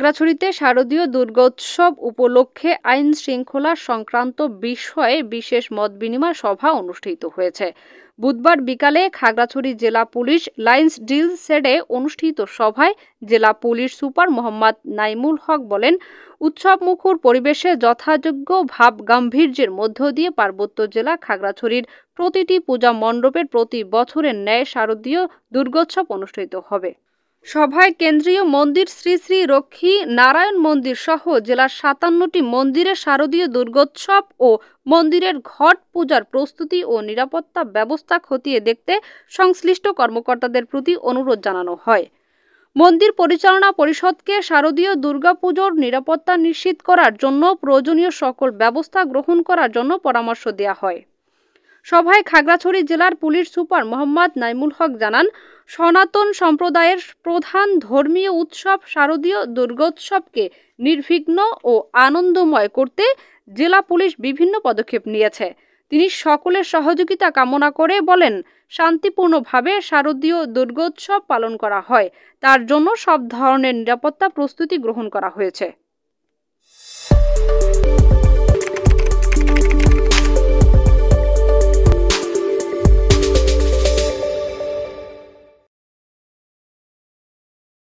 খাগড়াছড়িতে শারদীয় দুর্গোৎসব উপলক্ষে আইন শৃঙ্খলা সংক্রান্ত বিষয়ে বিশেষ মত বিনিময় সভা অনুষ্ঠিত হয়েছে বুধবার বিকালে খাগড়াছড়ি জেলা পুলিশ লাইন্স ডিল সেডে অনুষ্ঠিত সভায় জেলা পুলিশ সুপার মোহাম্মদ নাইমুল হক বলেন উৎসব মুখর পরিবেশে যথাযোগ্য ভাব গাম্ভীর্যের মধ্য দিয়ে পার্বত্য জেলা খাগড়াছড়ির প্রতিটি পূজা মণ্ডপের প্রতি বছরের ন্যায় শারদীয় দুর্গোৎসব অনুষ্ঠিত হবে সভায় কেন্দ্রীয় মন্দির শ্রী শ্রী রক্ষী নারায়ণ মন্দির সহ জেলার সাতান্নটি মন্দিরে শারদীয় দুর্গোৎসব ও মন্দিরের ঘট পূজার প্রস্তুতি ও নিরাপত্তা ব্যবস্থা খতিয়ে দেখতে সংশ্লিষ্ট কর্মকর্তাদের প্রতি অনুরোধ জানানো হয় মন্দির পরিচালনা পরিষদকে শারদীয় দুর্গাপুজোর নিরাপত্তা নিশ্চিত করার জন্য প্রয়োজনীয় সকল ব্যবস্থা গ্রহণ করার জন্য পরামর্শ দেওয়া হয় সভায় খাগড়াছড়ি জেলার পুলিশ সুপার মোহাম্মদ নাইমুল হক জানান সনাতন সম্প্রদায়ের প্রধান ধর্মীয় উৎসব শারদীয় দুর্গোৎসবকে নির্বিঘ্ন ও আনন্দময় করতে জেলা পুলিশ বিভিন্ন পদক্ষেপ নিয়েছে তিনি সকলের সহযোগিতা কামনা করে বলেন শান্তিপূর্ণভাবে শারদীয় দুর্গোৎসব পালন করা হয় তার জন্য সব ধরনের নিরাপত্তা প্রস্তুতি গ্রহণ করা হয়েছে